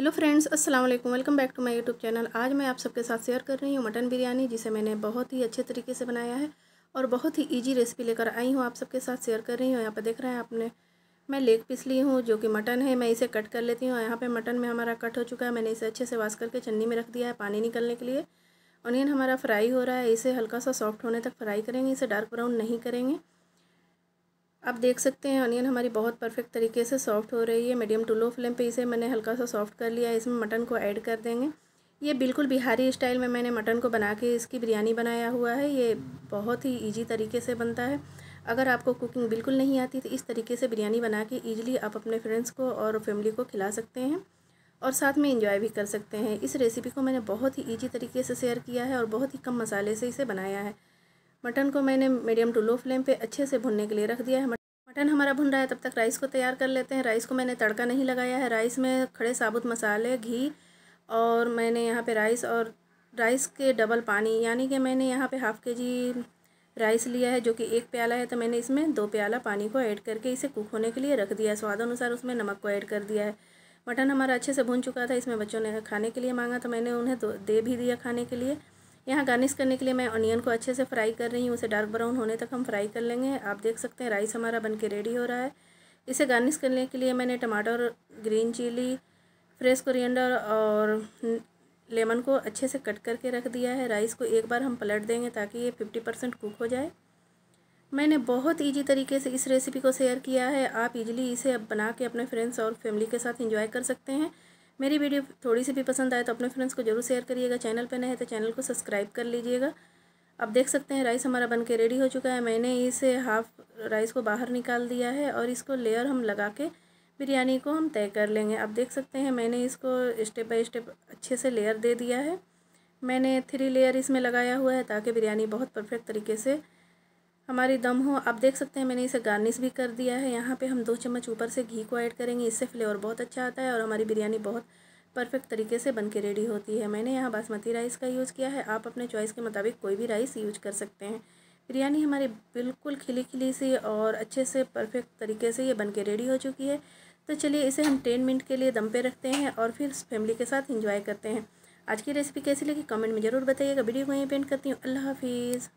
hello friends अस्सलाम वालेकुम welcome back to my YouTube channel आज मैं आप सबके साथ शेयर कर रही हूँ मटन बिरयानी जिसे मैंने बहुत ही अच्छे तरीके से बनाया है और बहुत ही इजी रेसिपी लेकर आई हूँ आप सबके साथ शेयर कर रही हूँ यहाँ पर देख रहे हैं आपने मैं लेग पीस ली हूँ जो कि मटन है मैं इसे कट कर लेती हूँ यहाँ पर मटन में हमारा कट हो चुका है मैंने इसे अच्छे से वाश करके चन्नी में रख दिया है पानी निकलने के लिए ऑनियन हमारा फ्राई हो रहा है इसे हल्का सा सॉफ्ट होने तक फ्राई करेंगे इसे डार्क ब्राउन नहीं करेंगे आप देख सकते हैं ऑनियन हमारी बहुत परफेक्ट तरीके से सॉफ्ट हो रही है मीडियम टू लो फ्लेम पे इसे मैंने हल्का सा सॉफ्ट कर लिया इसमें मटन को ऐड कर देंगे ये बिल्कुल बिहारी स्टाइल में मैंने मटन को बना के इसकी बिरयानी बनाया हुआ है ये बहुत ही ईजी तरीके से बनता है अगर आपको कुकिंग बिल्कुल नहीं आती तो इस तरीके से बिरयानी बना के ईजिली आप अपने फ्रेंड्स को और फैमिली को खिला सकते हैं और साथ में इंजॉय भी कर सकते हैं इस रेसिपी को मैंने बहुत ही ईजी तरीके से शेयर किया है और बहुत ही कम मसाले से इसे बनाया है मटन को मैंने मीडियम टू लो फ्लेम पे अच्छे से भुनने के लिए रख दिया है मटन हमारा भुन रहा है तब तक राइस को तैयार कर लेते हैं राइस को मैंने तड़का नहीं लगाया है राइस में खड़े साबुत मसाले घी और मैंने यहाँ पे राइस और राइस के डबल पानी यानी कि मैंने यहाँ पे हाफ़ के जी राइस लिया है जो कि एक प्याला है तो मैंने इसमें दो प्याला पानी को ऐड करके इसे कुक होने के लिए रख दिया है स्वाद अनुसार उसमें नमक को ऐड कर दिया है मटन हमारा अच्छे से भुन चुका था इसमें बच्चों ने खाने के लिए मांगा तो मैंने उन्हें दे भी दिया खाने के लिए यहाँ गार्निश करने के लिए मैं ऑनियन को अच्छे से फ्राई कर रही हूँ उसे डार्क ब्राउन होने तक हम फ्राई कर लेंगे आप देख सकते हैं राइस हमारा बन के रेडी हो रहा है इसे गार्निश करने के लिए मैंने टमाटर ग्रीन चिली फ्रेश कोरिएंडर और लेमन को अच्छे से कट करके रख दिया है राइस को एक बार हम पलट देंगे ताकि ये फिफ्टी परसेंट कुक हो जाए मैंने बहुत इजी तरीके से इस रेसिपी को शेयर किया है आप इजीली इसे अब बना के अपने फ्रेंड्स और फैमिली के साथ एंजॉय कर सकते हैं मेरी वीडियो थोड़ी सी भी पसंद आए तो अपने फ्रेंड्स को जरूर शेयर करिएगा चैनल पर नहीं है तो चैनल को सब्सक्राइब कर लीजिएगा अब देख सकते हैं राइस हमारा बन के रेडी हो चुका है मैंने इसे हाफ़ राइस को बाहर निकाल दिया है और इसको लेयर हम लगा के बिरयानी को हम तय कर लेंगे आप देख सकते हैं मैंने इसको स्टेप बाय स्टेप अच्छे से लेयर दे दिया है मैंने थ्री लेयर इसमें लगाया हुआ है ताकि बिरयानी बहुत परफेक्ट तरीके से हमारी दम हो आप देख सकते हैं मैंने इसे गार्निश भी कर दिया है यहाँ पे हम दो चम्मच ऊपर से घी को ऐड करेंगे इससे फ्लेवर बहुत अच्छा आता है और हमारी बिरयानी बहुत परफेक्ट तरीके से बन के रेडी होती है मैंने यहाँ बासमती राइस का यूज़ किया है आप अपने चॉइस के मुताबिक कोई भी राइस यूज कर सकते हैं बिरयानी हमारी बिल्कुल खिली खिली सी और अच्छे से परफेक्ट तरीके से ये बन के रेडी हो चुकी है तो चलिए इसे हम टेन मिनट के लिए दम पे रखते हैं और फिर फैमिली के साथ इंजॉय करते हैं आज की रेसिपी कैसी लगी कमेंट में ज़रूर बताइएगा वीडियो को यहीं पेंट करती हूँ अल्लाह हाफिज़